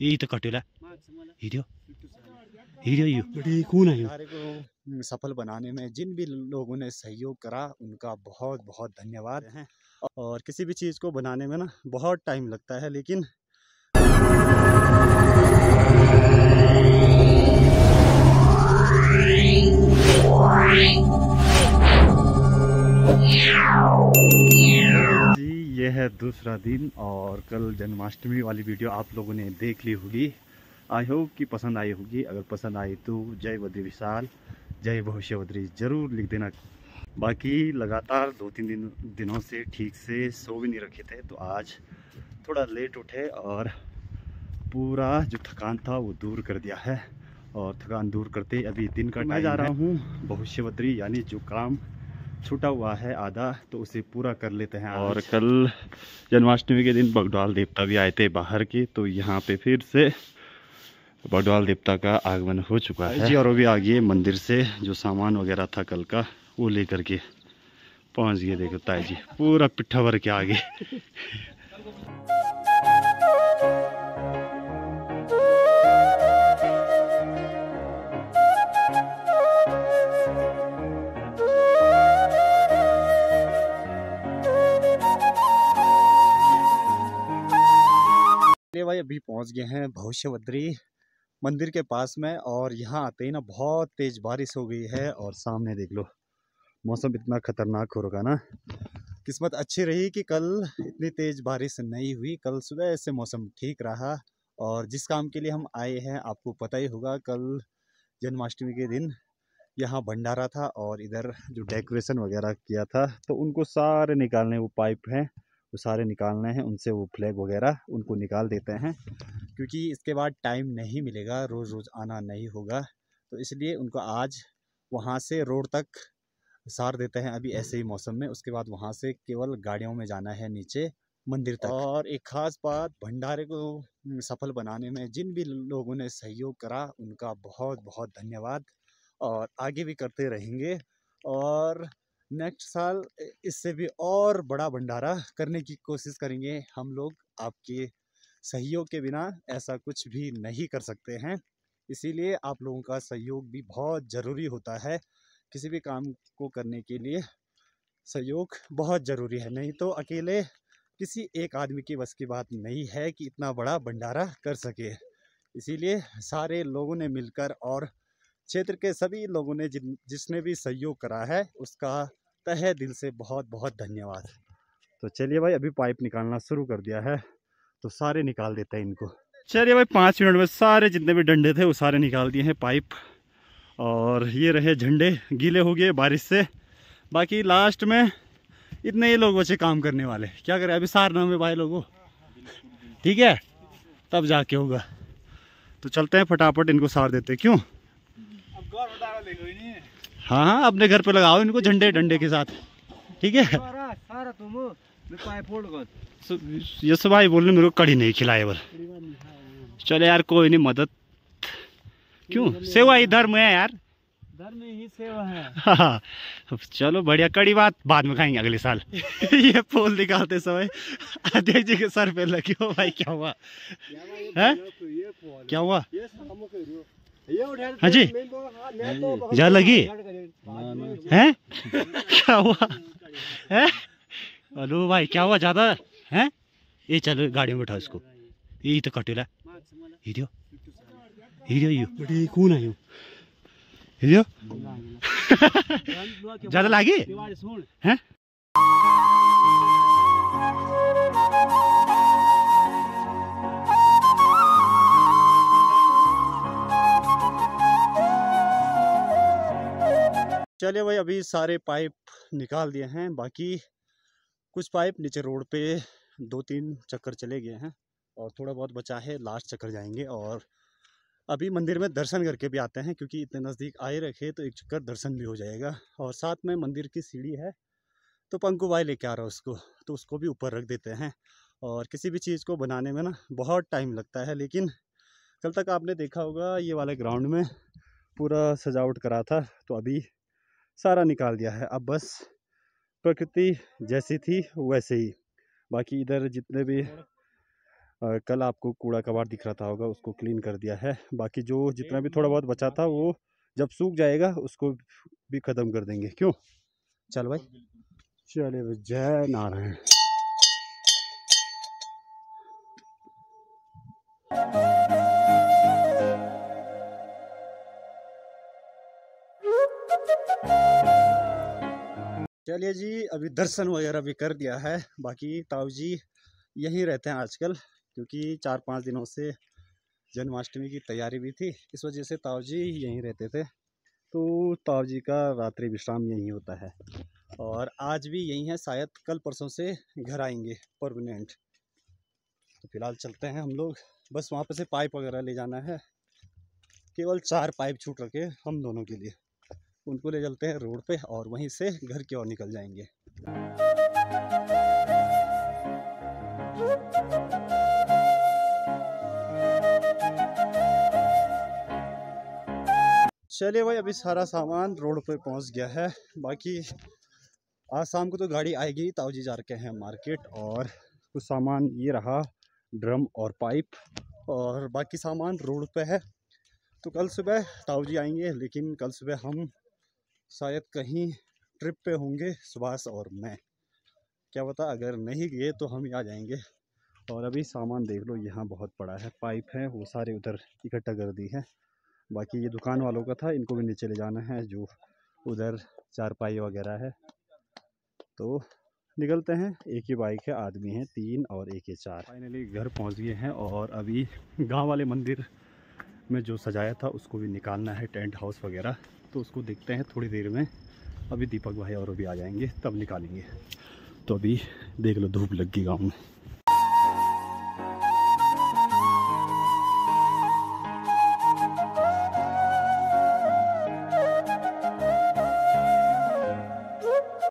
तो कटेला हिरियो हिड़ो ये कौन है सफल बनाने में जिन भी लोगों ने सहयोग करा उनका बहुत बहुत धन्यवाद है और किसी भी चीज़ को बनाने में ना बहुत टाइम लगता है लेकिन Yeah. ये है दूसरा दिन और कल जन्माष्टमी वाली वीडियो आप लोगों ने देख ली होगी आई होप कि पसंद आई होगी अगर पसंद आई तो जय बद्री विशाल जय भविष्यवद्री ज़रूर लिख देना बाकी लगातार दो तीन दिन दिनों से ठीक से सो भी नहीं रखे थे तो आज थोड़ा लेट उठे और पूरा जो थकान था वो दूर कर दिया है और थकान दूर करते अभी दिन का टाइम जा रहा हूँ भविष्यवद्री यानी जो काम छुटा हुआ है आधा तो उसे पूरा कर लेते हैं और कल जन्माष्टमी के दिन बगडवाल देवता भी आए थे बाहर के तो यहाँ पे फिर से बगडवाल देवता का आगमन हो चुका है जी और अभी आ गए मंदिर से जो सामान वगैरह था कल का वो लेकर के पहुँच गए देखो ताई जी पूरा पिट्ठा भर के आगे भाई अभी पहुंच गए हैं भविष्य मंदिर के पास में और यहाँ आते ही ना बहुत तेज़ बारिश हो गई है और सामने देख लो मौसम इतना ख़तरनाक हो रहा ना किस्मत अच्छी रही कि कल इतनी तेज़ बारिश नहीं हुई कल सुबह से मौसम ठीक रहा और जिस काम के लिए हम आए हैं आपको पता ही होगा कल जन्माष्टमी के दिन यहाँ भंडारा था और इधर जो डेकोरेशन वगैरह किया था तो उनको सारे निकालने वो पाइप हैं वो सारे निकालने हैं उनसे वो फ्लैग वगैरह उनको निकाल देते हैं क्योंकि इसके बाद टाइम नहीं मिलेगा रोज़ रोज़ आना नहीं होगा तो इसलिए उनको आज वहाँ से रोड तक सार देते हैं अभी ऐसे ही मौसम में उसके बाद वहाँ से केवल गाड़ियों में जाना है नीचे मंदिर तक और एक ख़ास बात भंडारे को हम्म, सफल बनाने में जिन भी लोगों ने सहयोग करा उनका बहुत बहुत धन्यवाद और आगे भी करते रहेंगे और नेक्स्ट साल इससे भी और बड़ा भंडारा करने की कोशिश करेंगे हम लोग आपके सहयोग के बिना ऐसा कुछ भी नहीं कर सकते हैं इसीलिए आप लोगों का सहयोग भी बहुत ज़रूरी होता है किसी भी काम को करने के लिए सहयोग बहुत ज़रूरी है नहीं तो अकेले किसी एक आदमी की बस की बात नहीं है कि इतना बड़ा भंडारा कर सके इसीलिए सारे लोगों ने मिलकर और क्षेत्र के सभी लोगों ने जिन जिसने भी सहयोग करा है उसका तहे दिल से बहुत बहुत धन्यवाद तो चलिए भाई अभी पाइप निकालना शुरू कर दिया है तो सारे निकाल देते हैं इनको चलिए भाई पाँच मिनट में सारे जितने भी डंडे थे वो सारे निकाल दिए हैं पाइप और ये रहे झंडे गीले हो गए बारिश से बाकी लास्ट में इतने ही लोग बचे काम करने वाले क्या करें अभी सारना में भाई लोगों ठीक है तब जाके होगा तो चलते हैं फटाफट इनको सार देते क्यों अब हाँ हाँ अपने घर पे लगाओ इनको झंडे डंडे के साथ ठीक है यस भाई बोल रहे मेरे को कड़ी नहीं खिलाए बोल चले यार कोई नहीं मदद क्यों सेवा ही धर्म है यार धर्म ही सेवा है हाँ, हाँ। चलो बढ़िया कड़ी बात बाद में खाएंगे अगले साल ये पोल निकालते समय अध्यक्ष जी के सर पे लगे हो भाई क्या हुआ है क्या हुआ हाँ जी जहर लगी हैं क्या हुआ हैं अलो भाई क्या हुआ ज़्यादा हैं ये चलो गाड़ी में बैठा इसको ये तो कटेला हिरियो हिरियो यू बड़ी कून है यू हिरियो ज़्यादा लगी हैं चले भाई अभी सारे पाइप निकाल दिए हैं बाकी कुछ पाइप नीचे रोड पे दो तीन चक्कर चले गए हैं और थोड़ा बहुत बचा है लास्ट चक्कर जाएंगे और अभी मंदिर में दर्शन करके भी आते हैं क्योंकि इतने नज़दीक आए रखे तो एक चक्कर दर्शन भी हो जाएगा और साथ में मंदिर की सीढ़ी है तो पंकु भाई लेके आ रहा है उसको तो उसको भी ऊपर रख देते हैं और किसी भी चीज़ को बनाने में ना बहुत टाइम लगता है लेकिन कल तक आपने देखा होगा ये वाले ग्राउंड में पूरा सजावट करा था तो अभी सारा निकाल दिया है अब बस प्रकृति जैसी थी वैसे ही बाकी इधर जितने भी आ, कल आपको कूड़ा कबाड़ दिख रहा था होगा उसको क्लीन कर दिया है बाकी जो जितना भी थोड़ा बहुत बचा था वो जब सूख जाएगा उसको भी ख़त्म कर देंगे क्यों चल भाई चले जय नारायण चलिए जी अभी दर्शन वगैरह भी कर लिया है बाकी ताऊ जी यहीं रहते हैं आजकल क्योंकि चार पाँच दिनों से जन्माष्टमी की तैयारी भी थी इस वजह से ताऊ जी यहीं रहते थे तो ताऊ जी का रात्रि विश्राम यहीं होता है और आज भी यहीं है शायद कल परसों से घर आएंगे परमानेंट तो फिलहाल चलते हैं हम लोग बस वहाँ पर से पाइप वगैरह ले जाना है केवल चार पाइप छूट रखे हम दोनों के लिए उनको ले चलते हैं रोड पे और वहीं से घर की ओर निकल जाएंगे चलिए भाई अभी सारा सामान रोड पे पहुंच गया है बाकी आज शाम को तो गाड़ी आएगी ताऊजी जा रखे हैं मार्केट और कुछ सामान ये रहा ड्रम और पाइप और बाकी सामान रोड पे है तो कल सुबह ताऊ जी आएंगे लेकिन कल सुबह हम शायद कहीं ट्रिप पे होंगे सुभाष और मैं क्या पता अगर नहीं गए तो हम यहाँ जाएंगे और अभी सामान देख लो यहाँ बहुत बड़ा है पाइप है वो सारे उधर इकट्ठा कर दी है बाकी ये दुकान वालों का था इनको भी नीचे ले जाना है जो उधर चारपाई वगैरह है तो निकलते हैं एक ही बाइक है आदमी है तीन और एक ही चार फाइनली घर पहुंच गए हैं और अभी गांव वाले मंदिर में जो सजाया था उसको भी निकालना है टेंट हाउस वगैरह तो उसको देखते हैं थोड़ी देर में अभी दीपक भाई और भी आ जाएंगे तब निकालेंगे तो अभी देख लो धूप लग गई गाँव में